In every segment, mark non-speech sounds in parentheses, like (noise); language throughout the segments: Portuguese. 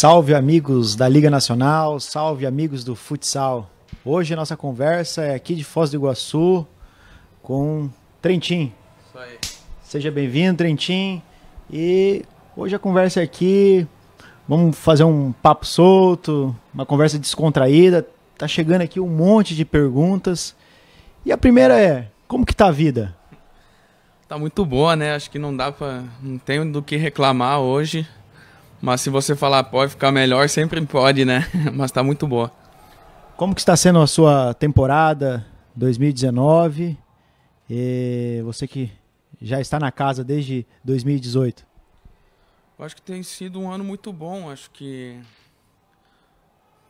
Salve amigos da Liga Nacional, salve amigos do futsal. Hoje a nossa conversa é aqui de Foz do Iguaçu com Trentin. Isso aí. Seja bem-vindo, Trentin. E hoje a conversa é aqui, vamos fazer um papo solto, uma conversa descontraída. Tá chegando aqui um monte de perguntas. E a primeira é: como que tá a vida? Tá muito boa, né? Acho que não dá para, não tenho do que reclamar hoje mas se você falar pode ficar melhor, sempre pode, né? (laughs) Mas tá muito boa. Como que está sendo a sua temporada 2019? E você que já está na casa desde 2018. Eu acho que tem sido um ano muito bom. Acho que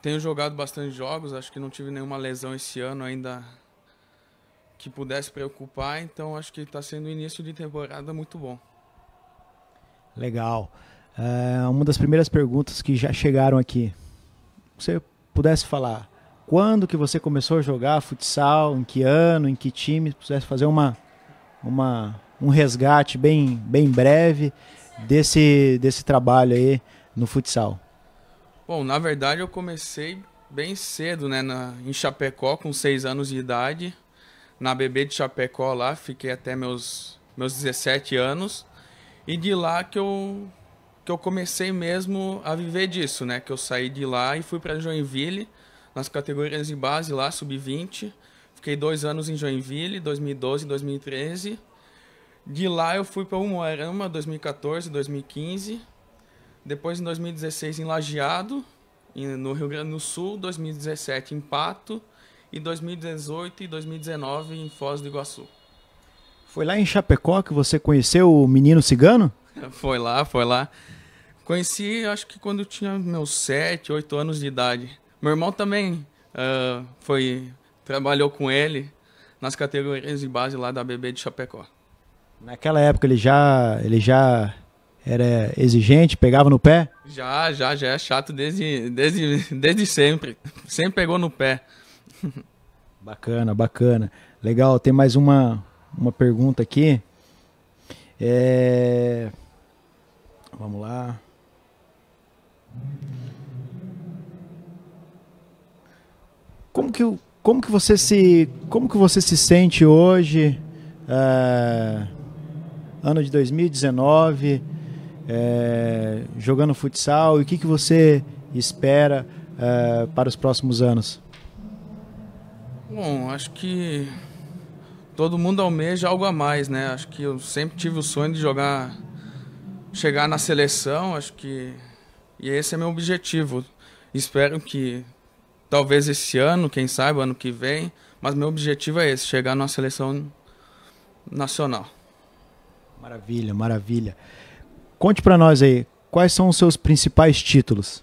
tenho jogado bastante jogos. Acho que não tive nenhuma lesão esse ano ainda que pudesse preocupar. Então acho que está sendo o início de temporada muito bom. Legal. É uma das primeiras perguntas que já chegaram aqui. Se você pudesse falar quando que você começou a jogar futsal, em que ano, em que time, pudesse fazer uma, uma um resgate bem, bem breve desse, desse trabalho aí no futsal. Bom, na verdade eu comecei bem cedo, né, na, em Chapecó, com 6 anos de idade, na BB de Chapecó lá, fiquei até meus, meus 17 anos, e de lá que eu que eu comecei mesmo a viver disso, né? Que eu saí de lá e fui para Joinville, nas categorias de base lá, sub-20. Fiquei dois anos em Joinville, 2012 2013. De lá eu fui para Umuarama, 2014, 2015. Depois em 2016 em Lajeado, no Rio Grande do Sul, 2017 em Pato e 2018 e 2019 em Foz do Iguaçu. Foi lá em Chapecó que você conheceu o menino cigano? (laughs) foi lá, foi lá. Conheci, acho que quando eu tinha meus 7, 8 anos de idade. Meu irmão também uh, foi trabalhou com ele nas categorias de base lá da BB de Chapecó. Naquela época ele já ele já era exigente, pegava no pé? Já, já, já é chato desde, desde, desde sempre. Sempre pegou no pé. Bacana, bacana. Legal, tem mais uma, uma pergunta aqui. É... Vamos lá. Como que, como que você se como que você se sente hoje, é, ano de 2019, é, eh, jogando futsal e o que que você espera é, para os próximos anos? Bom, acho que todo mundo almeja algo a mais, né? Acho que eu sempre tive o sonho de jogar, chegar na seleção. Acho que e esse é meu objetivo. Espero que talvez esse ano, quem sabe, ano que vem, mas meu objetivo é esse, chegar na seleção nacional. Maravilha, maravilha. Conte para nós aí, quais são os seus principais títulos?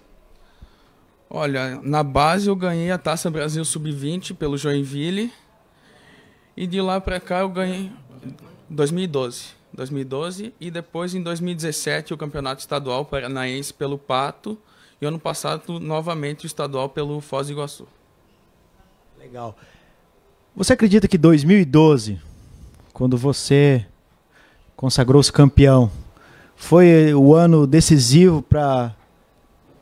Olha, na base eu ganhei a Taça Brasil Sub-20 pelo Joinville. E de lá para cá eu ganhei 2012. 2012 e depois em 2017 o Campeonato Estadual Paranaense pelo Pato e ano passado novamente o estadual pelo Foz do Iguaçu. Legal. Você acredita que 2012, quando você consagrou-se campeão, foi o ano decisivo para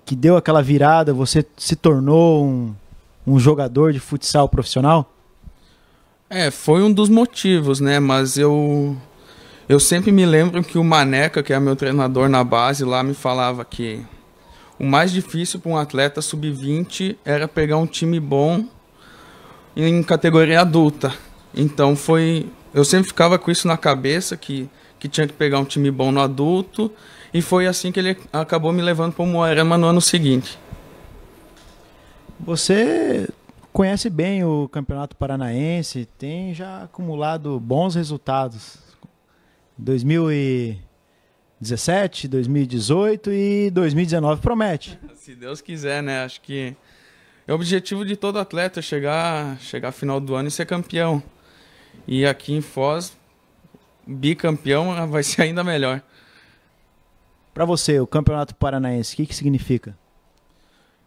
que deu aquela virada, você se tornou um, um jogador de futsal profissional? É, foi um dos motivos, né? Mas eu eu sempre me lembro que o Maneca, que é meu treinador na base lá, me falava que o mais difícil para um atleta sub-20 era pegar um time bom em categoria adulta. Então foi, eu sempre ficava com isso na cabeça que que tinha que pegar um time bom no adulto e foi assim que ele acabou me levando para o Moarama no ano seguinte. Você conhece bem o Campeonato Paranaense, tem já acumulado bons resultados. 2017, 2018 e 2019 promete. (laughs) Se Deus quiser, né? Acho que é o objetivo de todo atleta chegar, chegar final do ano e ser campeão. E aqui em Foz, bicampeão (laughs) vai ser ainda melhor. Para você, o Campeonato Paranaense, o que, que significa?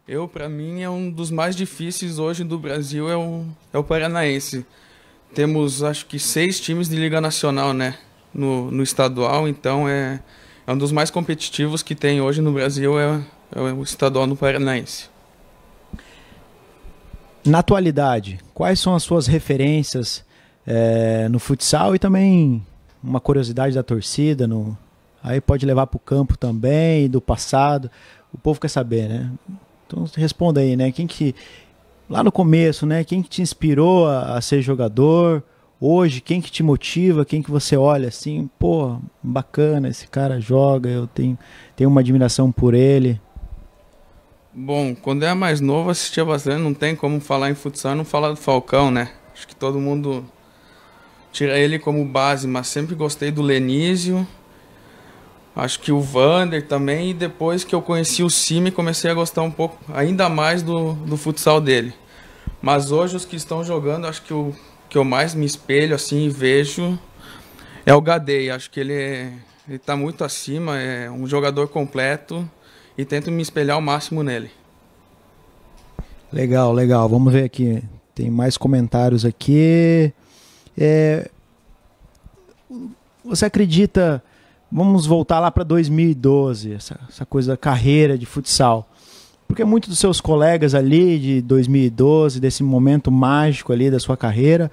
Eu, para mim, é um dos mais difíceis hoje do Brasil, é o, é o Paranaense. Temos, acho que, seis times de Liga Nacional, né? no, no estadual, então é, é um dos mais competitivos que tem hoje no Brasil, é, é o estadual no Paranaense. Na atualidade, quais são as suas referências é, no futsal e também uma curiosidade da torcida? No, aí pode levar para o campo também, do passado. O povo quer saber, né? Então responda aí, né? Quem que lá no começo, né? Quem que te inspirou a, a ser jogador? hoje, quem que te motiva, quem que você olha assim, pô, bacana, esse cara joga, eu tenho, tenho uma admiração por ele? Bom, quando eu era mais novo, assistia bastante, não tem como falar em futsal não falar do Falcão, né? Acho que todo mundo tira ele como base, mas sempre gostei do Lenísio, acho que o Vander também, e depois que eu conheci o Cime, comecei a gostar um pouco, ainda mais do, do futsal dele. Mas hoje os que estão jogando, acho que o que eu mais me espelho assim e vejo é o Gadei. Acho que ele está muito acima, é um jogador completo e tento me espelhar ao máximo nele. Legal, legal. Vamos ver aqui. Tem mais comentários aqui. É... Você acredita? Vamos voltar lá para 2012, essa, essa coisa da carreira de futsal porque muitos dos seus colegas ali de 2012, desse momento mágico ali da sua carreira,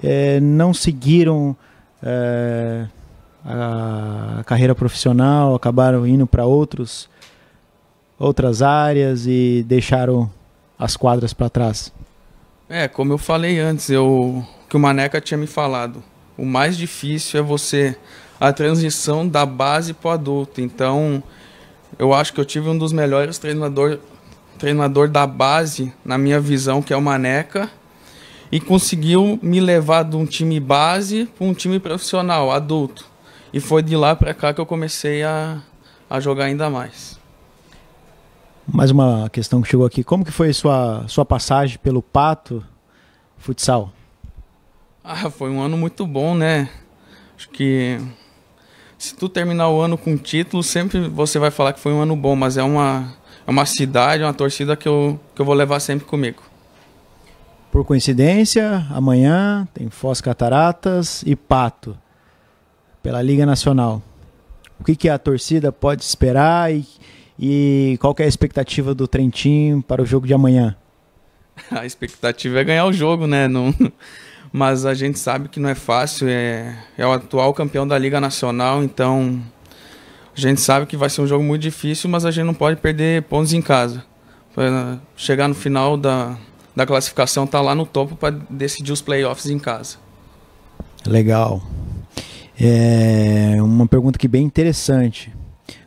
é, não seguiram é, a carreira profissional, acabaram indo para outros outras áreas e deixaram as quadras para trás. É, como eu falei antes, eu que o Maneca tinha me falado, o mais difícil é você a transição da base para o adulto. Então, eu acho que eu tive um dos melhores treinadores treinador da base, na minha visão, que é o Maneca, e conseguiu me levar de um time base para um time profissional, adulto. E foi de lá para cá que eu comecei a, a jogar ainda mais. Mais uma questão que chegou aqui. Como que foi sua sua passagem pelo Pato Futsal? Ah, foi um ano muito bom, né? Acho que se tu terminar o ano com título, sempre você vai falar que foi um ano bom, mas é uma é uma cidade, uma torcida que eu, que eu vou levar sempre comigo. Por coincidência, amanhã tem Foz Cataratas e Pato pela Liga Nacional. O que, que a torcida pode esperar e, e qual é a expectativa do Trentinho para o jogo de amanhã? (laughs) A expectativa é ganhar o jogo, né? Não... Mas a gente sabe que não é fácil, é, é o atual campeão da Liga Nacional, então a gente sabe que vai ser um jogo muito difícil, mas a gente não pode perder pontos em casa. Pra chegar no final da, da classificação, tá lá no topo para decidir os playoffs em casa. Legal. É uma pergunta que bem interessante.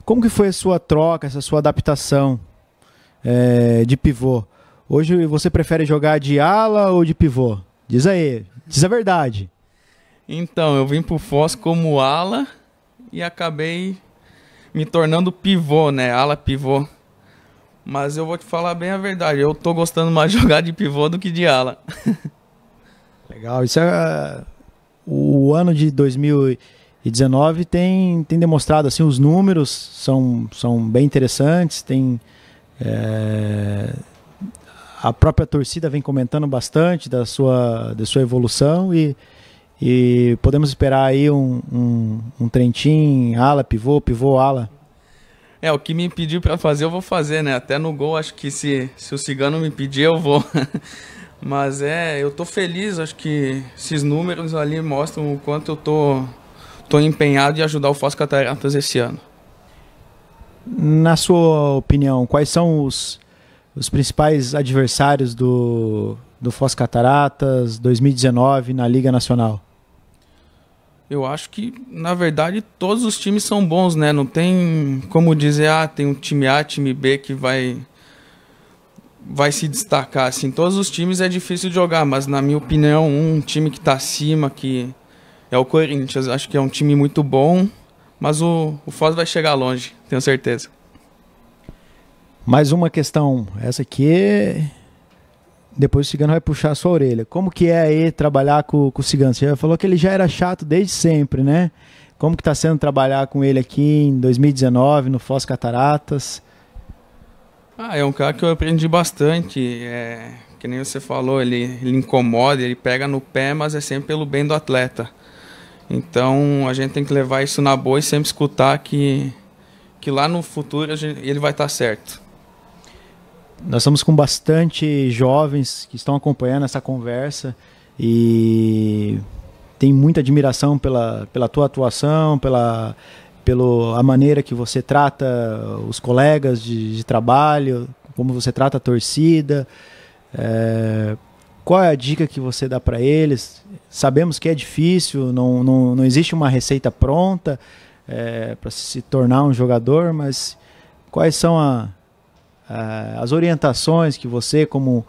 Como que foi a sua troca, essa sua adaptação é, de pivô? Hoje você prefere jogar de ala ou de pivô? Diz aí, diz a verdade. Então, eu vim pro Foz como ala e acabei me tornando pivô, né? Ala pivô. Mas eu vou te falar bem a verdade, eu tô gostando mais de (laughs) jogar de pivô do que de ala. (laughs) Legal, isso é o ano de 2019 tem, tem demonstrado assim os números são, são bem interessantes, tem é, a própria torcida vem comentando bastante da sua, da sua evolução e e podemos esperar aí um, um, um Trentin, ala, pivô, pivô, ala. É, o que me pediu para fazer, eu vou fazer, né? Até no gol, acho que se, se o Cigano me pedir, eu vou. (laughs) Mas é, eu tô feliz, acho que esses números ali mostram o quanto eu tô, tô empenhado em ajudar o Foz Cataratas esse ano. Na sua opinião, quais são os, os principais adversários do, do Foz Cataratas 2019 na Liga Nacional? eu acho que, na verdade, todos os times são bons, né? Não tem como dizer, ah, tem um time A, time B que vai vai se destacar assim. Todos os times é difícil de jogar, mas na minha opinião, um time que está acima que é o Corinthians, acho que é um time muito bom, mas o, o Foz vai chegar longe, tenho certeza. Mais uma questão, essa aqui é depois o cigano vai puxar a sua orelha. Como que é aí trabalhar com, com o cigano? Você já falou que ele já era chato desde sempre, né? Como que está sendo trabalhar com ele aqui em 2019, no Foz Cataratas? Ah, é um cara que eu aprendi bastante. É, que nem você falou, ele, ele incomoda, ele pega no pé, mas é sempre pelo bem do atleta. Então a gente tem que levar isso na boa e sempre escutar que, que lá no futuro gente, ele vai estar tá certo nós estamos com bastante jovens que estão acompanhando essa conversa e tem muita admiração pela, pela tua atuação, pela pelo a maneira que você trata os colegas de, de trabalho, como você trata a torcida. É, qual é a dica que você dá para eles? Sabemos que é difícil, não, não, não existe uma receita pronta é, para se tornar um jogador, mas quais são a, uh, as orientações que você, como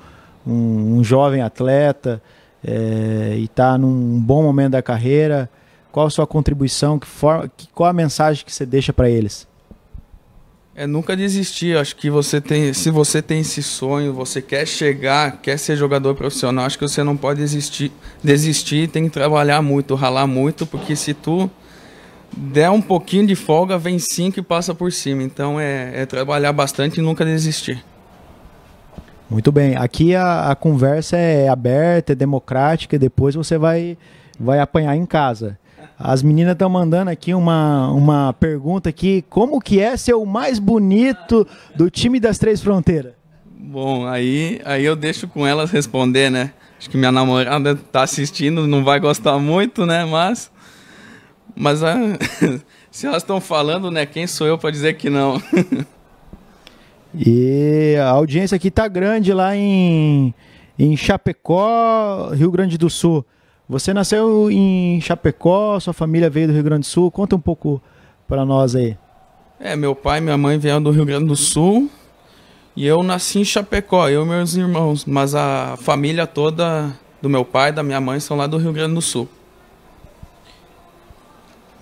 um, um jovem atleta eh, e está num bom momento da carreira, qual a sua contribuição, que forma, que, qual a mensagem que você deixa para eles? É nunca desistir. Acho que você tem, se você tem esse sonho, você quer chegar, quer ser jogador profissional, acho que você não pode desistir, desistir, tem que trabalhar muito, ralar muito, porque se tu der um pouquinho de folga, vem cinco e passa por cima. Então é, é trabalhar bastante e nunca desistir. Muito bem. Aqui a, a, conversa é aberta, é democrática, e depois você vai, vai apanhar em casa. As meninas estão mandando aqui uma, uma pergunta aqui. Como que é ser o mais bonito do time das Três Fronteiras? Bom, aí, aí eu deixo com elas responder, né? Acho que minha namorada está assistindo, não vai gostar muito, né? Mas mas ah, (laughs) se elas estão falando, né? Quem sou eu para dizer que não? (laughs) e a audiência aqui tá grande lá em, em Chapecó, Rio Grande do Sul. Você nasceu em Chapecó, sua família veio do Rio Grande do Sul. Conta um pouco para nós aí. É, meu pai e minha mãe vieram do Rio Grande do Sul. E eu nasci em Chapecó, eu e meus irmãos, mas a família toda do meu pai e da minha mãe são lá do Rio Grande do Sul.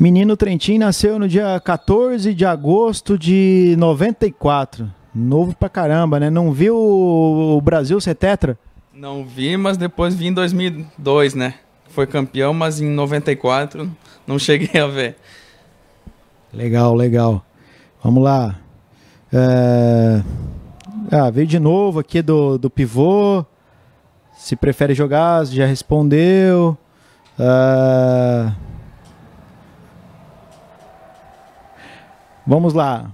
Menino Trentinho nasceu no dia 14 de agosto de 94. Novo pra caramba, né? Não viu o Brasil ser tetra? Não vi, mas depois vi em 2002, né? Foi campeão, mas em 94 não cheguei a ver. Legal, legal. Vamos lá. É... Ah, veio de novo aqui do, do pivô. Se prefere jogar, já respondeu. É... Vamos lá.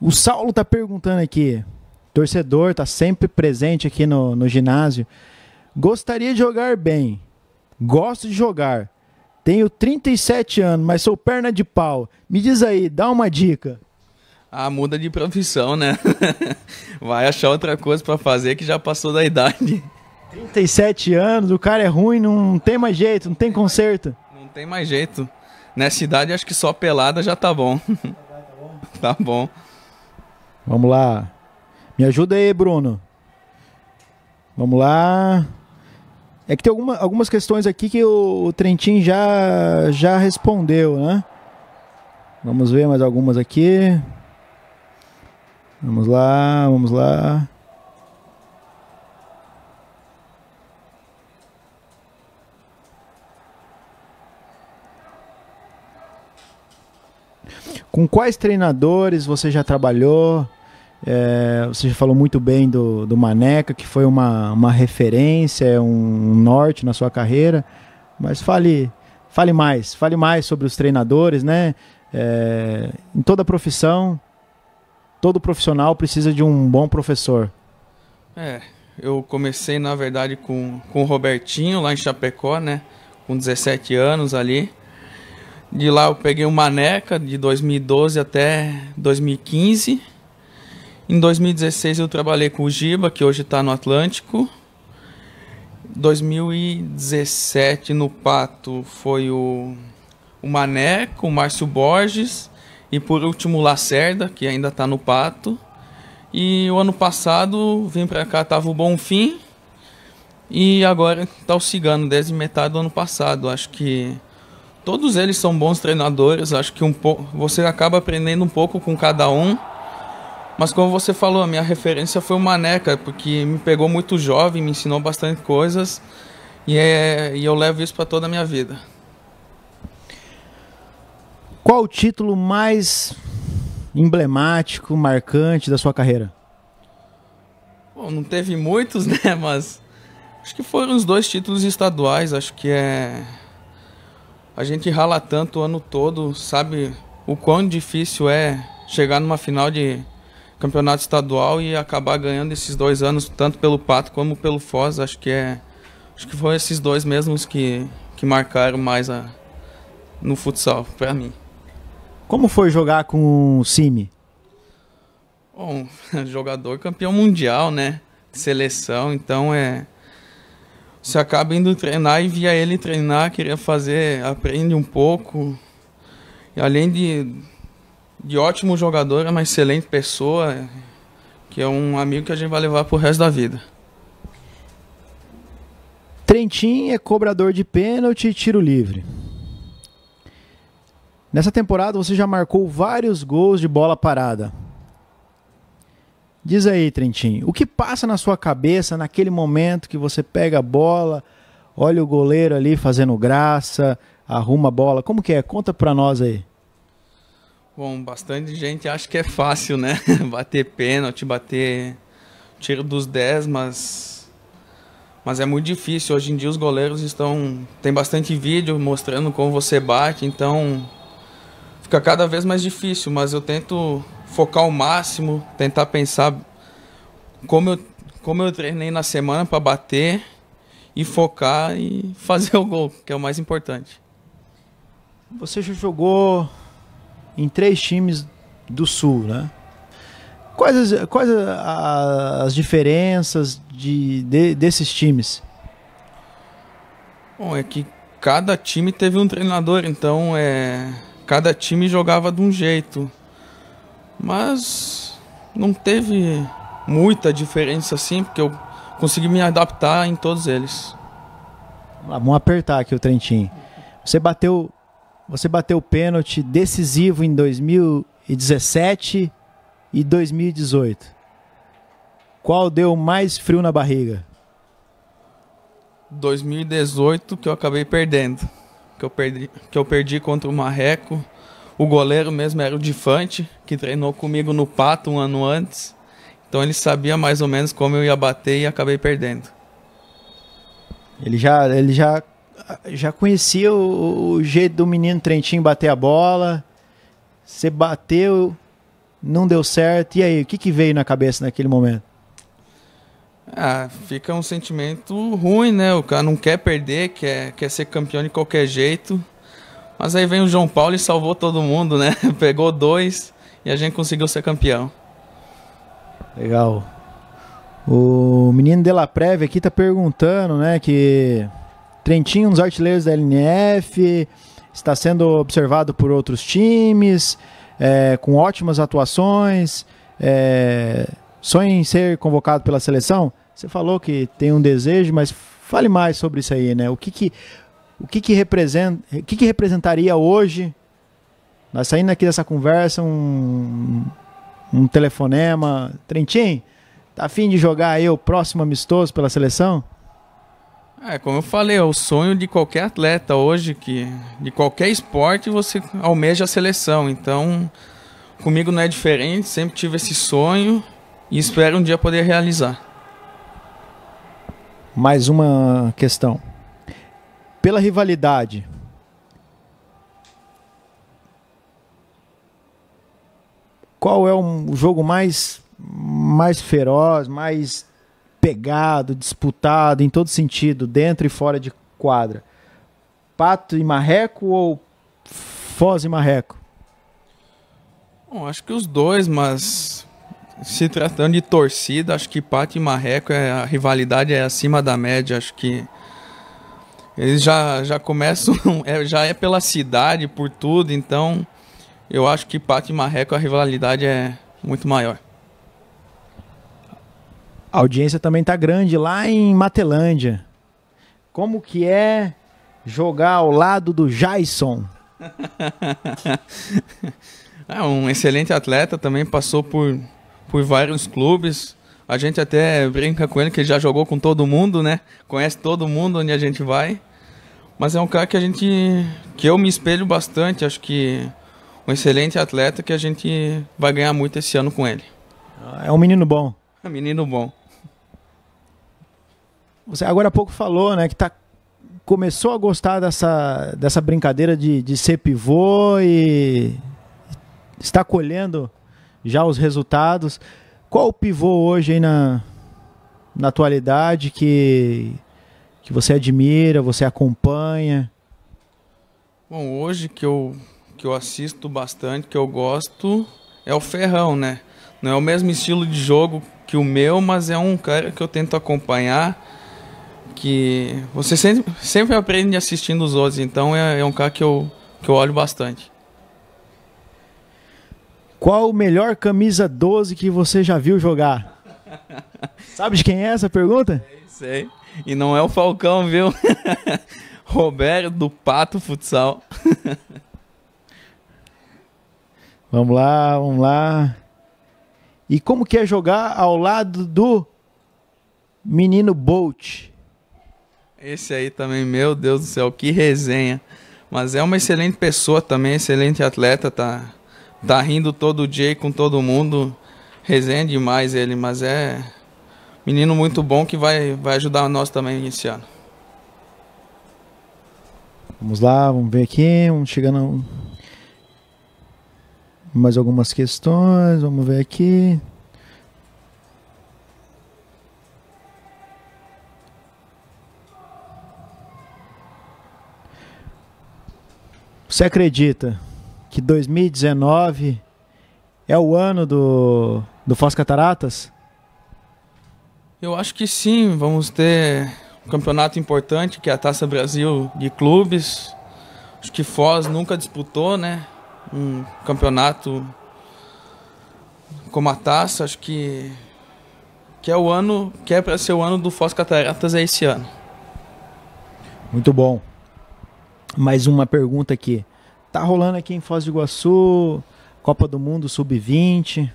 O Saulo está perguntando aqui. Torcedor está sempre presente aqui no, no ginásio. Gostaria de jogar bem. Gosto de jogar. Tenho 37 anos, mas sou perna de pau. Me diz aí, dá uma dica. Ah, muda de profissão, né? (laughs) Vai achar outra coisa para fazer que já passou da idade. 37 anos, o cara é ruim, não tem mais jeito, não tem conserto. Não tem mais jeito. Nessa idade acho que só pelada já tá bom. (laughs) (laughs) tá bom. Vamos lá. Me ajuda aí, Bruno. Vamos lá. É que tem alguma, algumas questões aqui que o, o já, já respondeu, né? Vamos ver mais algumas aqui. Vamos lá, vamos lá. Com quais treinadores você já trabalhou? É, você já falou muito bem do, do Maneca, que foi uma, uma referência, é um norte na sua carreira. Mas fale, fale mais, fale mais sobre os treinadores, né? É, em toda profissão, todo profissional precisa de um bom professor. É, eu comecei na verdade com, com o Robertinho lá em Chapecó, né? Com 17 anos ali. De lá eu peguei o Maneca de 2012 até 2015. Em 2016 eu trabalhei com o Giba, que hoje está no Atlântico. 2017 no Pato foi o, o Maneco, o Márcio Borges e por último o Lacerda, que ainda está no Pato. E o ano passado vim para cá, tava o Bonfim e agora está o Cigano, desde metade do ano passado. Acho que todos eles são bons treinadores. Acho que um pouco você acaba aprendendo um pouco com cada um. Mas como você falou, a minha referência foi o Maneca, porque me pegou muito jovem, me ensinou bastante coisas e, é, e eu levo isso para toda a minha vida. Qual o título mais emblemático, marcante da sua carreira? Bom, não teve muitos, (laughs) né? Mas acho que foram os dois títulos estaduais. Acho que é a gente rala tanto o ano todo, sabe o quão difícil é chegar numa final de campeonato estadual e acabar ganhando esses dois anos, tanto pelo Pato como pelo Foz. Acho que é. Acho que foram esses dois mesmos que, que marcaram mais a, no futsal, para mim. Como foi jogar com o Cime? Bom, (laughs) jogador campeão mundial, né? Seleção, então é. Você acaba indo treinar e via ele treinar, queria fazer, aprende um pouco. E além de, de ótimo jogador, é uma excelente pessoa, que é um amigo que a gente vai levar pro resto da vida. Trentin é cobrador de pênalti e tiro livre. Nessa temporada você já marcou vários gols de bola parada. Diz aí, Trentinho, o que passa na sua cabeça naquele momento que você pega a bola, olha o goleiro ali fazendo graça, arruma a bola? Como que é? Conta pra nós aí. Bom, bastante gente acha que é fácil, né? (laughs) bater pênalti, bater tiro dos 10, mas mas é muito difícil. Hoje em dia os goleiros estão tem bastante vídeo mostrando como você bate, então fica cada vez mais difícil, mas eu tento focar o máximo, tentar pensar como eu, como eu treinei na semana para bater e focar e (laughs) fazer o gol, que é o mais importante. Você já jogou em três times do Sul, né? Quais, as, quais as diferenças de, de, desses times? Bom, é que cada time teve um treinador, então é, cada time jogava de um jeito. Mas não teve muita diferença assim, porque eu consegui me adaptar em todos eles. Vamos apertar aqui o Trentinho. Você bateu, você bateu o pênalti decisivo em 2017 e 2018. Qual deu mais frio na barriga? 2018 que eu acabei perdendo, que eu perdi, que eu perdi contra o Marreco o goleiro mesmo era o Difante, que treinou comigo no Pato um ano antes. Então ele sabia mais ou menos como eu ia bater e acabei perdendo. Ele já, ele já, já conhecia o, o jeito do menino Trentinho bater a bola. Você bateu, não deu certo. E aí, o que, que veio na cabeça naquele momento? Ah, fica um sentimento ruim, né? O cara não quer perder, quer, quer ser campeão de qualquer jeito. Mas aí vem o João Paulo e salvou todo mundo, né? (laughs) Pegou dois e a gente conseguiu ser campeão. Legal. O menino de La Preve aqui tá perguntando, né, que Trentinho, um dos artilheiros da LNF, está sendo observado por outros times, é, com ótimas atuações, é, sonha em ser convocado pela seleção? Você falou que tem um desejo, mas fale mais sobre isso aí, né? O que, que o que, que, representa, o que, que representaria hoje, nós saindo aqui dessa conversa, um, um telefonema. Trentinho, tá afim de jogar aí o próximo amistoso pela seleção? É, como eu falei, é o sonho de qualquer atleta hoje, que de qualquer esporte você almeja a seleção. Então, comigo não é diferente, sempre tive esse sonho e espero um dia poder realizar. Mais uma questão pela rivalidade. Qual é o jogo mais mais feroz, mais pegado, disputado em todo sentido, dentro e fora de quadra? Pato e Marreco ou Foz e Marreco? Bom, acho que os dois, mas se tratando de torcida, acho que Pato e Marreco, é, a rivalidade é acima da média. Acho que eles já, já começam, (laughs) é, já é pela cidade, por tudo, então eu acho que Pato e Marreco a rivalidade é muito maior. A audiência também está grande lá em Matelândia. Como que é jogar ao lado do Jason? (laughs) é um excelente atleta, também passou por, por vários clubes. A gente até brinca com ele que ele já jogou com todo mundo, né? Conhece todo mundo onde a gente vai. Mas é um cara que a gente que eu me espelho bastante, acho que um excelente atleta que a gente vai ganhar muito esse ano com ele. É um menino bom. É um menino bom. Você agora há pouco falou, né, que tá começou a gostar dessa, dessa brincadeira de, de ser pivô e está colhendo já os resultados. Qual o pivô hoje na, na atualidade que, que você admira, você acompanha? Bom, hoje que eu, que eu assisto bastante, que eu gosto, é o Ferrão, né? Não é o mesmo estilo de jogo que o meu, mas é um cara que eu tento acompanhar. Que você sempre, sempre aprende assistindo os outros, então é, é um cara que eu, que eu olho bastante. Qual o melhor camisa 12 que você já viu jogar? (laughs) Sabe de quem é essa pergunta? Sei, sei. E não é o Falcão, viu? (laughs) Roberto do Pato Futsal. (laughs) vamos lá, vamos lá. E como que é jogar ao lado do menino Bolt? Esse aí também, meu Deus do céu, que resenha. Mas é uma excelente pessoa também, excelente atleta, tá? tá rindo todo dia com todo mundo. Resenha demais ele, mas é menino muito bom que vai, vai ajudar nós também esse ano. Vamos lá, vamos ver aqui, vamos chegando mais algumas questões, vamos ver aqui. Você acredita que 2019 é o ano do, do Foz Cataratas? Eu acho que sim, vamos ter um campeonato importante, que é a Taça Brasil de clubes. Acho que Foz nunca disputou, né? Um campeonato como a taça, acho que que é o ano, que é para ser o ano do Foz Cataratas é esse ano. Muito bom. Mais uma pergunta aqui. Tá rolando aqui em Foz do Iguaçu, Copa do Mundo Sub-20.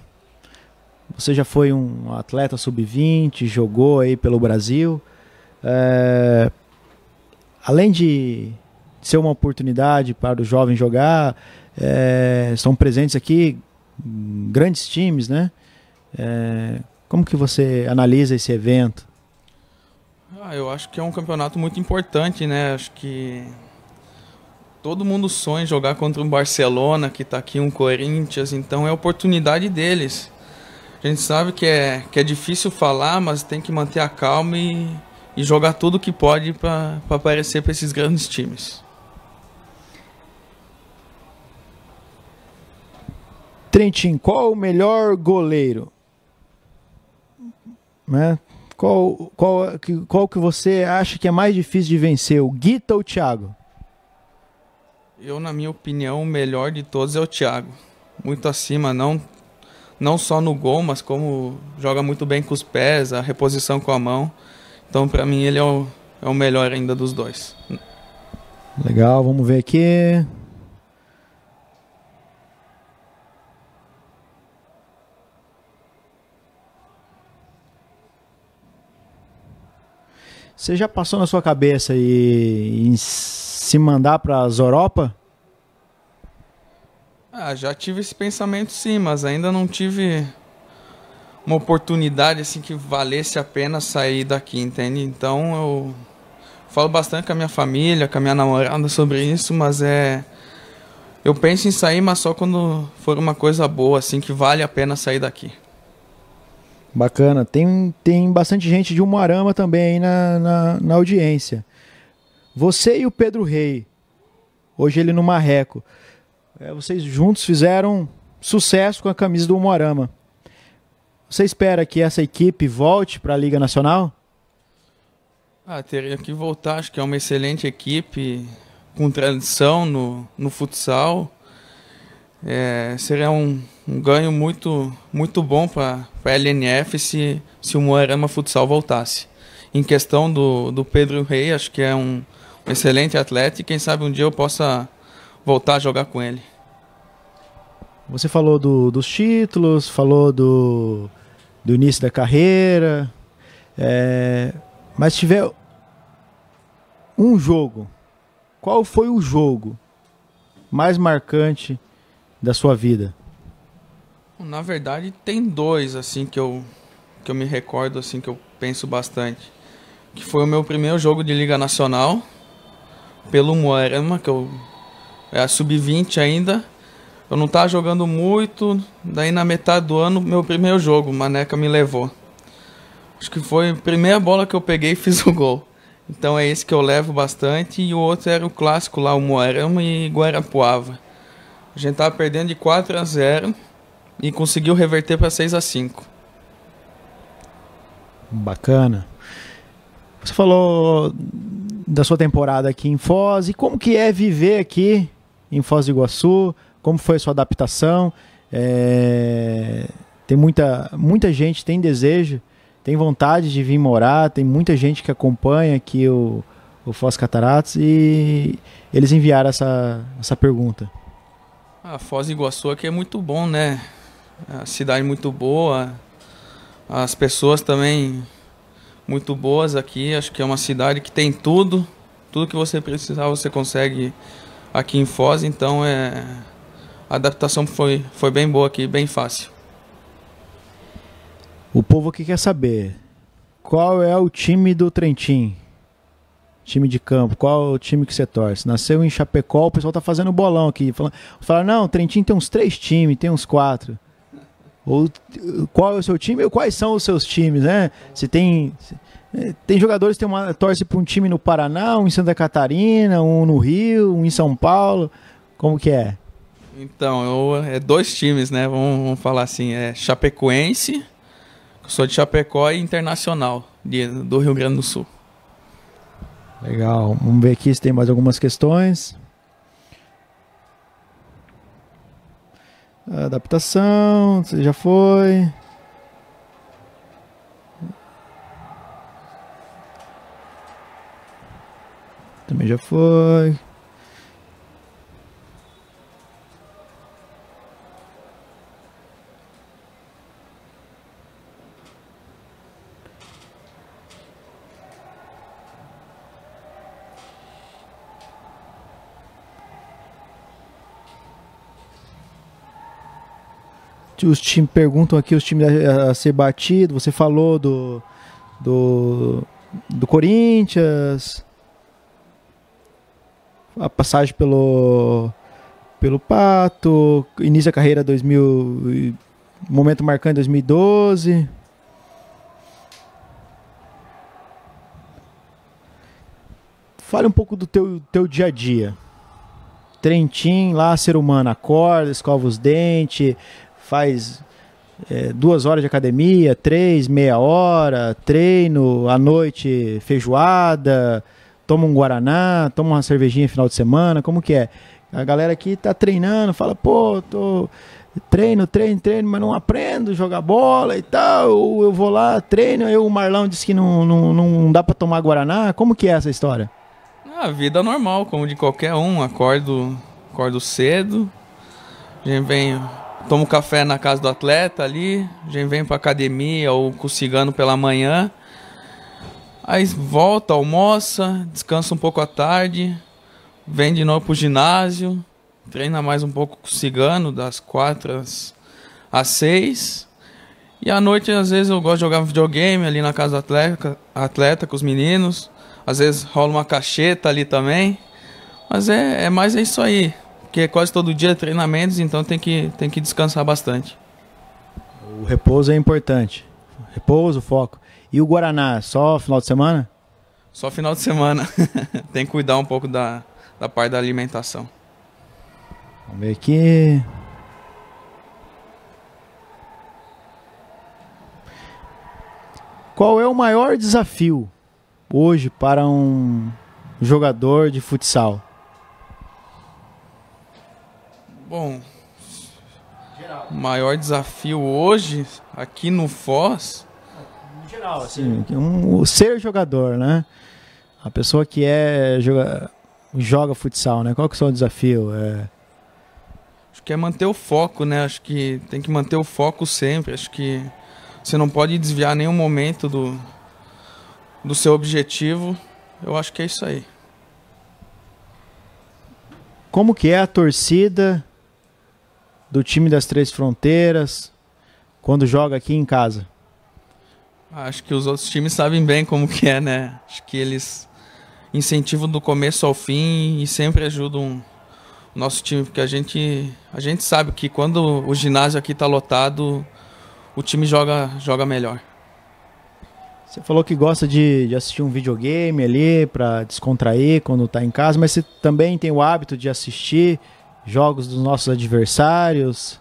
Você já foi um atleta sub-20, jogou aí pelo Brasil. É, além de ser uma oportunidade para o jovem jogar, é, presentes aqui grandes times, né? É, como que você analisa esse evento? Ah, eu acho que é um campeonato muito importante, né? Acho que Todo mundo sonha jogar contra um Barcelona, que está aqui um Corinthians, então é oportunidade deles. A gente sabe que é, que é difícil falar, mas tem que manter a calma e, e jogar tudo que pode para aparecer para esses grandes times. Trentin, qual o melhor goleiro? Né? Qual, qual, qual que você acha que é mais difícil de vencer, o Guita ou o Thiago? Eu, na minha opinião, o melhor de todos é o Thiago. Muito acima, não, não só no gol, mas como joga muito bem com os pés, a reposição com a mão. Então, para mim, ele é o, é o melhor ainda dos dois. Legal, vamos ver aqui. Você já passou na sua cabeça e, e se mandar para as Europa? Ah, já tive esse pensamento sim, mas ainda não tive uma oportunidade assim que valesse a pena sair daqui, entende? Então eu falo bastante com a minha família, com a minha namorada sobre isso, mas é eu penso em sair, mas só quando for uma coisa boa assim que vale a pena sair daqui. Bacana. Tem, tem bastante gente de Umuarama também aí na, na, na audiência. Você e o Pedro Rei, hoje ele no Marreco, é, vocês juntos fizeram sucesso com a camisa do Morama. Você espera que essa equipe volte para a Liga Nacional? Ah, teria que voltar. Acho que é uma excelente equipe, com tradição no, no futsal. É, seria um, um, ganho muito, muito bom para a LNF se, se o Moerama Futsal voltasse. Em questão do, do Pedro Rei, acho que é um, excelente atleta e quem sabe um dia eu possa voltar a jogar com ele. Você falou do, dos títulos, falou do, do início da carreira, é, mas tiver um jogo, qual foi o jogo mais marcante da sua vida? Na verdade, tem dois assim que eu que eu me recordo assim que eu penso bastante, que foi o meu primeiro jogo de liga nacional pelo Moarama, que eu é a sub-20 ainda. Eu não estava jogando muito, daí na metade do ano, meu primeiro jogo, o Maneca me levou. Acho que foi a primeira bola que eu peguei e (laughs) fiz o gol. Então é esse que eu levo bastante. E o outro era o clássico lá, o Moarama e Guarapuava. A gente tava perdendo de 4 a 0 e conseguiu reverter para 6 a 5. Bacana. Você falou da sua temporada aqui em Foz e como que é viver aqui em Foz do Iguaçu, como foi a sua adaptação. É, tem muita, muita gente, tem desejo, tem vontade de vir morar, tem muita gente que acompanha aqui o, o Foz Cataratas e eles enviaram essa, essa pergunta. A ah, Foz do Iguaçu aqui é muito bom, né? É a cidade muito boa, as pessoas também muito boas aqui. Acho que é uma cidade que tem tudo, tudo que você precisar você consegue aqui em Foz. Então é a adaptação foi, foi bem boa aqui, bem fácil. O povo aqui quer saber qual é o time do Trentin, time de campo, qual é o time que você torce. Nasceu em Chapecó, o pessoal tá fazendo bolão aqui, falando, fala não, Trentin tem uns três times, tem uns quatro ou qual é o seu time, ou quais são os seus times, né? Se tem eh, tem jogadores que tem uma torce para um time no Paraná, um em Santa Catarina, um no Rio, um em São Paulo, como que é? Então, eu, é dois times, né? Vamos, vamos falar assim, é Chapecoense, sou de Chapecó e Internacional de, do Rio Grande do Sul. Legal. Vamos ver aqui se tem mais algumas questões. Adaptação, você já foi. Também já foi. os times perguntam aqui os times a, a ser batido. Você falou do do, do Corinthians, a passagem pelo pelo Pato, início da carreira 2000, momento marcante 2012. Fale um pouco do teu, teu dia a dia. Trentim, lá, ser humano, acorda, escova os dentes, faz é, duas horas de academia, três, meia hora, treino, à noite feijoada, toma um guaraná, toma uma cervejinha no final de semana, como que é? A galera aqui tá treinando, fala, pô, tô treino, treino, treino, mas não aprendo jogar bola e tal. Ou eu vou lá, treino, aí o Marlão disse que não, não, não dá para tomar Guaraná. Como que é essa história? É a vida normal, como de qualquer um. Acordo, acordo cedo, venho tomo café na casa do atleta ali, gente vem pra academia ou com o cigano pela manhã. Aí volta, almoça, descansa um pouco à tarde, vem de novo pro ginásio, treina mais um pouco com o cigano, das quatro às, às seis. E à noite, às vezes, eu gosto de jogar videogame ali na casa do atleta, atleta com os meninos. Às vezes rola uma cacheta ali também. Mas é, é mais isso aí porque quase todo dia é treinamentos, então tem que, tem que descansar bastante. O repouso é importante. Repouso, foco. E o Guaraná, só final de semana? Só final de semana. (laughs) tem que cuidar um pouco da, da parte da alimentação. Vamos ver aqui. Qual é o maior desafio hoje para um jogador de futsal? Bom, o maior desafio hoje aqui no Foz. geral, assim. Sim, é um, ser jogador, né? A pessoa que é joga, joga futsal, né? Qual que é o seu desafio? É... Acho que é manter o foco, né? Acho que tem que manter o foco sempre. Acho que você não pode desviar nenhum momento do, do seu objetivo. Eu acho que é isso aí. Como que é a torcida do time das Três Fronteiras quando joga aqui em casa? Acho que os outros times sabem bem como que é, né? Acho que eles incentivam do começo ao fim e sempre ajudam o nosso time, porque a gente, a gente sabe que quando o ginásio aqui está lotado, o time joga, joga melhor. Você falou que gosta de, de assistir um videogame ali para descontrair quando está em casa, mas você também tem o hábito de assistir jogos dos nossos adversários?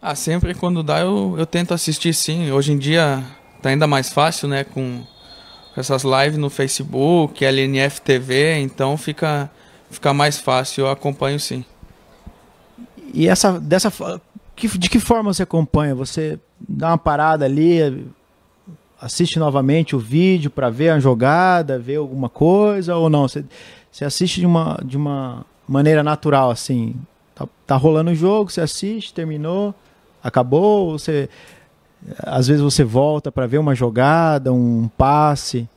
Ah, sempre quando dá eu, eu tento assistir sim. Hoje em dia tá ainda mais fácil, né? Com, com essas lives no Facebook, LNF TV, então fica, fica mais fácil, eu acompanho sim. E essa dessa de que forma você acompanha? Você dá uma parada ali, assiste novamente o vídeo para ver a jogada, ver alguma coisa ou não? Você, você assiste de uma, de uma maneira natural, assim. Tá, tá rolando o jogo, você assiste, terminou, acabou, você às vezes você volta para ver uma jogada, um passe.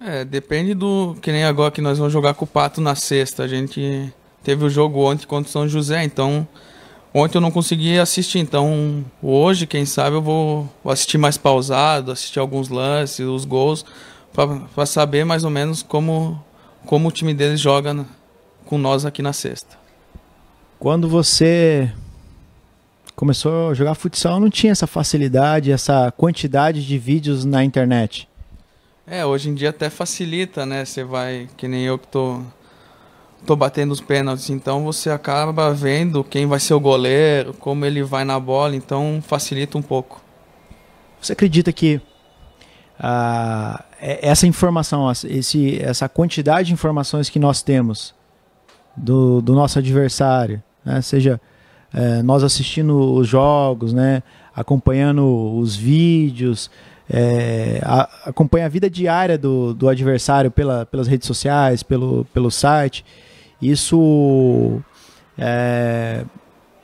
É, depende do que nem agora que nós vamos jogar com o Pato na sexta. A gente teve o jogo ontem contra o São José, então ontem eu não consegui assistir, então hoje, quem sabe eu vou assistir mais pausado, assistir alguns lances, os gols para saber mais ou menos como como o time deles joga. Né? com nós aqui na sexta. Quando você começou a jogar futsal, não tinha essa facilidade, essa quantidade de vídeos na internet. É, hoje em dia até facilita, né? Você vai, que nem eu que tô, tô batendo os pênaltis, então você acaba vendo quem vai ser o goleiro, como ele vai na bola, então facilita um pouco. Você acredita que ah, é, essa informação, esse, essa quantidade de informações que nós temos, do, do nosso adversário, né? seja é, nós assistindo os jogos, né? acompanhando os vídeos, é, a, acompanha a vida diária do, do adversário pela, pelas redes sociais, pelo, pelo site. Isso é,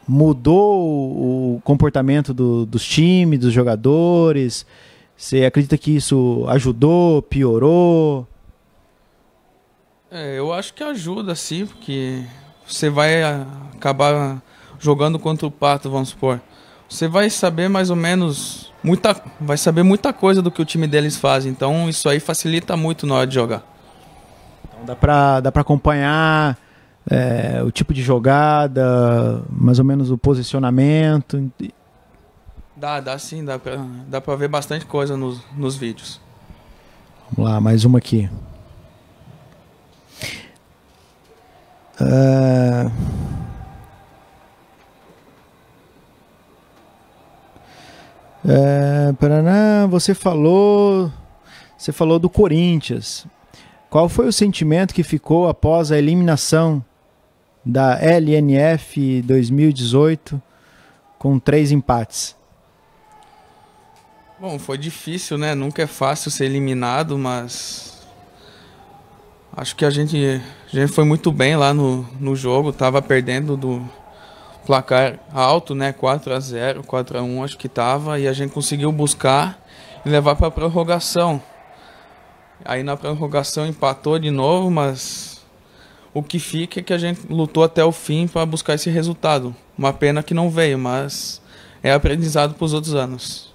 mudou o comportamento do, dos times, dos jogadores. Você acredita que isso ajudou, piorou? É, eu acho que ajuda, sim, porque você vai ah, acabar jogando contra o Pato, vamos supor. Você vai saber mais ou menos muita, vai saber muita coisa do que o time deles faz, então isso aí facilita muito na hora de jogar. Então dá pra, dá para acompanhar é, o tipo de jogada, mais ou menos o posicionamento. Dá, dá sim, dá pra, dá ver bastante coisa nos, nos vídeos. Vamos lá, mais uma aqui. É, é, Paraná, você falou, você falou do Corinthians. Qual foi o sentimento que ficou após a eliminação da LNF 2018 com três empates? Bom, foi difícil, né? Nunca é fácil ser eliminado, mas acho que a gente a gente foi muito bem lá no, no jogo, tava perdendo do placar alto, né? 4 a 0, 4 a 1, acho que tava, e a gente conseguiu buscar e levar para prorrogação. Aí na prorrogação empatou de novo, mas o que fica é que a gente lutou até o fim para buscar esse resultado. Uma pena que não veio, mas é aprendizado para os outros anos.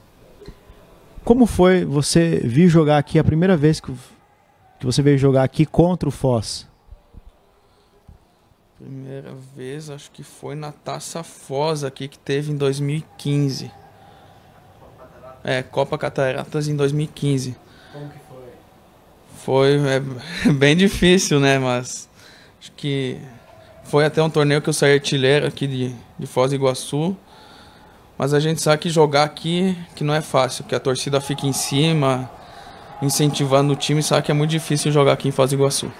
Como foi você vir jogar aqui a primeira vez que, que você veio jogar aqui contra o Foz? Primeira vez, acho que foi na Taça Foz aqui que teve em 2015. É, Copa Cataratas em 2015. Como que foi? Foi é, (laughs) é, bem difícil, né? Mas acho que foi até um torneio que eu saí artilheiro aqui de, de Foz do Iguaçu. Mas a gente sabe que jogar aqui que não é fácil, que a torcida fica em cima, incentivando o time, sabe que é muito difícil jogar aqui em Foz do Iguaçu.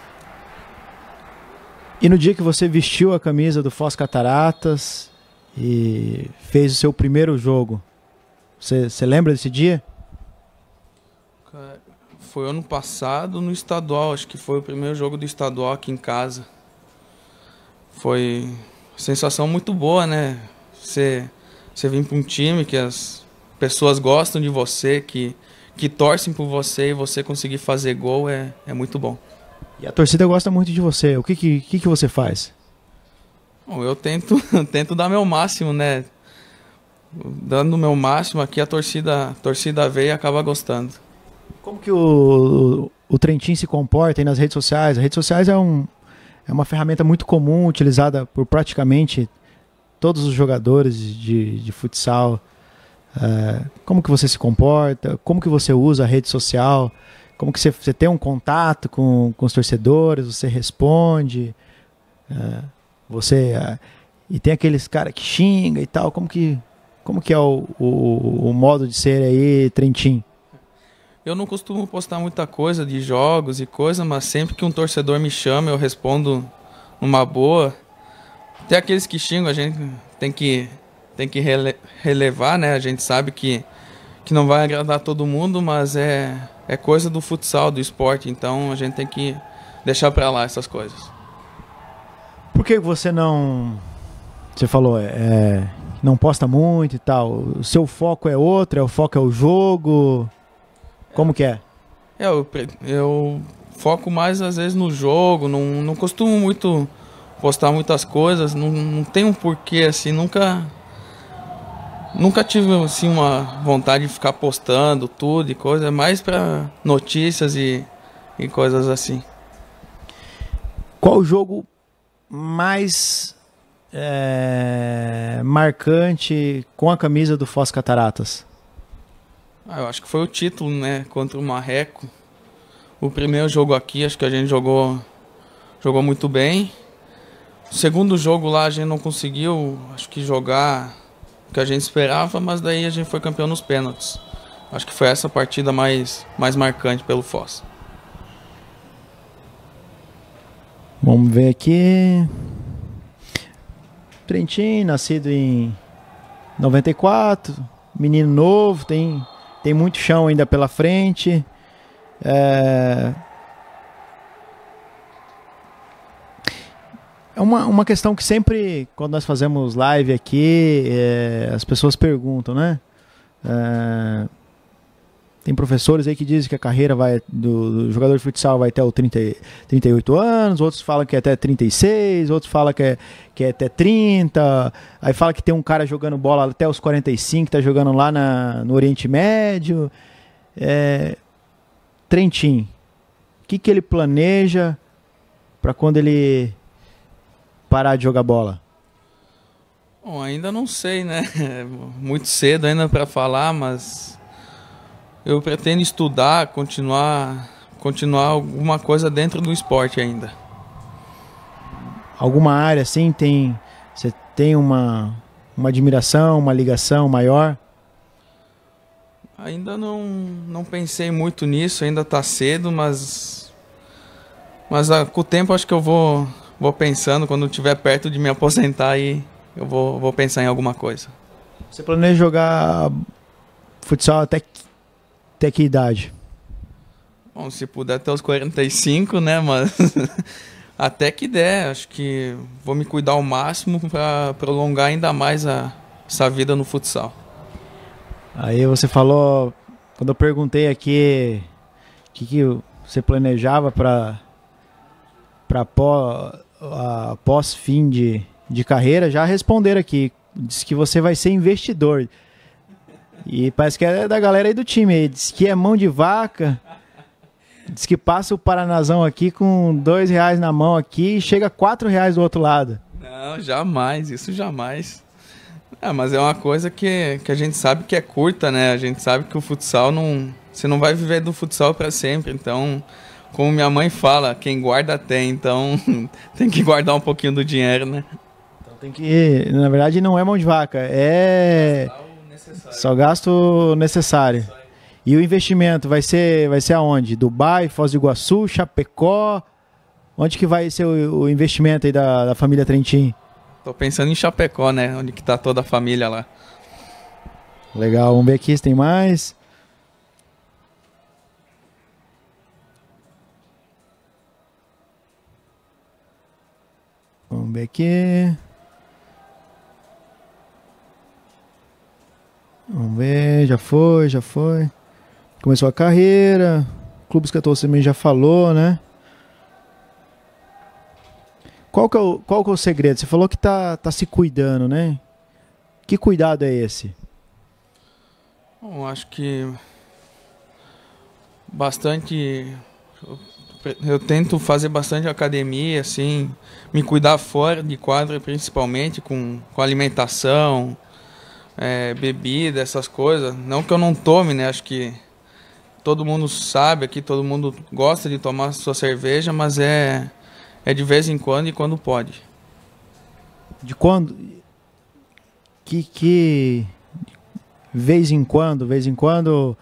E no dia que você vestiu a camisa do Foz Cataratas e fez o seu primeiro jogo, você, você lembra desse dia? Foi ano passado no estadual, acho que foi o primeiro jogo do estadual aqui em casa. Foi sensação muito boa, né? Você, você vir para um time que as pessoas gostam de você, que, que torcem por você e você conseguir fazer gol é, é muito bom. E a torcida gosta muito de você. O que, que, que, que você faz? Bom, eu tento, (laughs) tento dar meu máximo, né? Dando o meu máximo aqui, a torcida, a torcida vê e acaba gostando. Como que o, o, o se comporta aí nas redes sociais? As redes sociais é, um, é uma ferramenta muito comum, utilizada por praticamente todos os jogadores de, de futsal. É, como que você se comporta? Como que você usa a rede social? Como que você, você tem um contato com, com os torcedores? Você responde? Uh, você uh, e tem aqueles cara que xinga e tal. Como que como que é o, o, o modo de ser aí, Trentin? Eu não costumo postar muita coisa de jogos e coisa, mas sempre que um torcedor me chama, eu respondo numa boa. Tem aqueles que xingam, a gente tem que tem que rele, relevar, né? A gente sabe que que não vai agradar todo mundo, mas é é coisa do futsal, do esporte, então a gente tem que deixar para lá essas coisas. Por que você não. Você falou, é, é, não posta muito e tal. O seu foco é outro, é o foco é o jogo. Como é, que é? é eu, eu foco mais às vezes no jogo, não, não costumo muito postar muitas coisas, não, não tem um porquê assim, nunca Nunca tive assim uma vontade de ficar postando tudo e coisa, é mais para notícias e, e coisas assim. Qual o jogo mais é, marcante com a camisa do Foz Cataratas? Ah, eu acho que foi o título, né, contra o Marreco. O primeiro jogo aqui, acho que a gente jogou jogou muito bem. O segundo jogo lá a gente não conseguiu, acho que jogar que a gente esperava, mas daí a gente foi campeão nos pênaltis. Acho que foi essa a partida mais, mais marcante pelo Foz. Vamos ver aqui. Trentinho, nascido em 94, menino novo, tem, tem muito chão ainda pela frente. É, É uma, uma questão que sempre, quando nós fazemos live aqui, é, as pessoas perguntam, né? É, tem professores aí que dizem que a carreira vai do, do jogador de futsal vai até os 38 anos, outros falam que é até 36, outros falam que é, que é até 30, aí fala que tem um cara jogando bola até os 45, que tá jogando lá na, no Oriente Médio. É, Trentin, o que, que ele planeja para quando ele parar de jogar bola? Bom, ainda não sei, né? (laughs) muito cedo ainda para falar, mas eu pretendo estudar, continuar, continuar alguma coisa dentro do esporte ainda. Alguma área assim tem você tem uma uma admiração, uma ligação maior? Ainda não, não pensei muito nisso, ainda está cedo, mas mas ah, com o tempo acho que eu vou vou pensando quando estiver perto de me aposentar e eu vou, vou pensar em alguma coisa. Você planeja jogar futsal até, até que idade? Bom, se puder até os 45, né? Mas (laughs) até que der, acho que vou me cuidar ao máximo para prolongar ainda mais a, essa vida no futsal. Aí você falou, quando eu perguntei aqui o que, que você planejava para para pós após pós-fim de, de carreira já responderam aqui. Diz que você vai ser investidor. E parece que é da galera aí do time. Diz que é mão de vaca. Diz que passa o Paranazão aqui com dois reais na mão aqui e chega quatro reais do outro lado. Não, jamais, isso jamais. É, mas é uma coisa que, que a gente sabe que é curta, né? A gente sabe que o futsal não. Você não vai viver do futsal para sempre, então como minha mãe fala, quem guarda tem, então (laughs) tem que guardar um pouquinho do dinheiro, né? Então tem que, na verdade não é mão de vaca, é só gasto necessário. E o investimento vai ser, vai ser aonde? Dubai, Foz do Iguaçu, Chapecó? Onde que vai ser o, o investimento aí da, da família Trentin? Tô pensando em Chapecó, né? Onde que tá toda a família lá. Legal, vamos ver aqui se tem mais. Vamos ver aqui. Vamos ver, já foi, já foi. Começou a carreira. Clubes 14 também já falou, né? Qual que é o, qual que é o segredo? Você falou que tá, tá se cuidando, né? Que cuidado é esse? Bom, acho que bastante eu tento fazer bastante academia, assim, me cuidar fora de quadra, principalmente com, com alimentação, é, bebida, essas coisas. Não que eu não tome, né? Acho que todo mundo sabe aqui, todo mundo gosta de tomar sua cerveja, mas é, é de vez em quando e quando pode. De quando? Que, que vez em quando, vez em quando,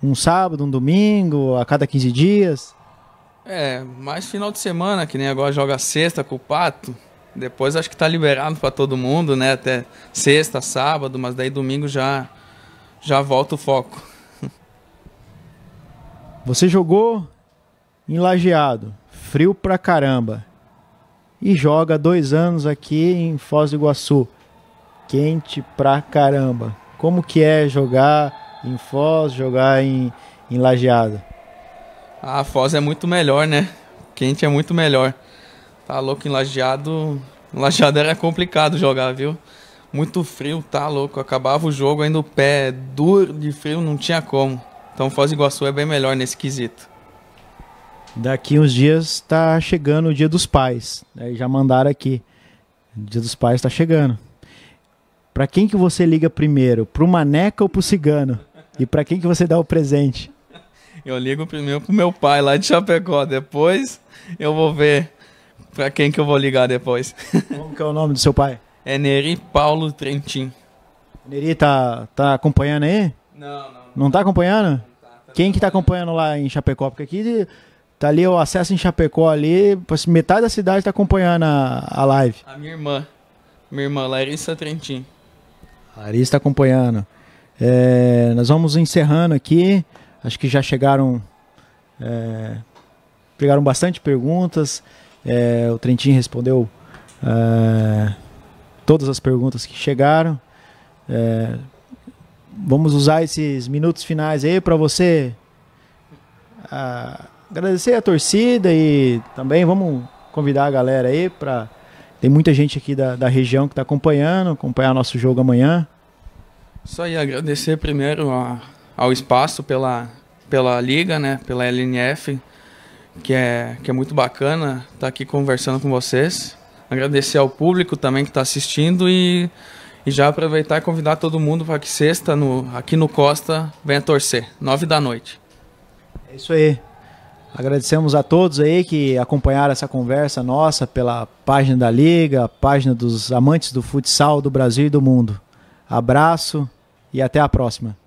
um sábado, um domingo, a cada 15 dias? É, mais final de semana, que nem agora joga sexta com o Pato. Depois acho que tá liberado para todo mundo, né? Até sexta, sábado, mas daí domingo já já volta o foco. (laughs) Você jogou em Lajeado, frio pra caramba. E joga dois anos aqui em Foz do Iguaçu. Quente pra caramba. Como que é jogar em Foz, jogar em, em Lajeado? A Foz é muito melhor, né? Quente é muito melhor. Tá louco, em Lajeado... Em Lajeado era complicado jogar, viu? Muito frio, tá louco. Acabava o jogo ainda o pé duro de frio, não tinha como. Então Foz do Iguaçu é bem melhor nesse quesito. Daqui uns dias tá chegando o Dia dos Pais. já mandaram aqui. O Dia dos Pais tá chegando. Para quem que você liga primeiro? Pro Maneca ou pro Cigano? E para quem que você dá o presente? Eu ligo primeiro pro meu pai lá de Chapecó, depois eu vou ver para quem que eu vou ligar depois. (laughs) Como que é o nome do seu pai? É Neri Paulo Trentin. Neri tá, tá acompanhando aí? Não, não. Não tá acompanhando? Não tá, tá quem que tá acompanhando lá em Chapecó? Porque aqui tá ali o acesso em Chapecó ali, metade da cidade tá acompanhando a, a live. A minha irmã. Minha irmã Larissa Trentin. Larissa tá acompanhando. É, nós vamos encerrando aqui. Acho que já chegaram, é, pegaram bastante perguntas. É, o Trentinho respondeu é, todas as perguntas que chegaram. É, vamos usar esses minutos finais aí para você a, agradecer a torcida e também vamos convidar a galera aí para tem muita gente aqui da, da região que está acompanhando, acompanhar nosso jogo amanhã. Só ia agradecer primeiro a ao espaço pela, pela liga, né, pela LNF, que é, que é muito bacana estar tá aqui conversando com vocês. Agradecer ao público também que está assistindo e, e já aproveitar e convidar todo mundo para que sexta, no, aqui no Costa, venha torcer, nove da noite. É isso aí. Agradecemos a todos aí que acompanharam essa conversa nossa pela página da Liga, página dos amantes do futsal do Brasil e do mundo. Abraço e até a próxima.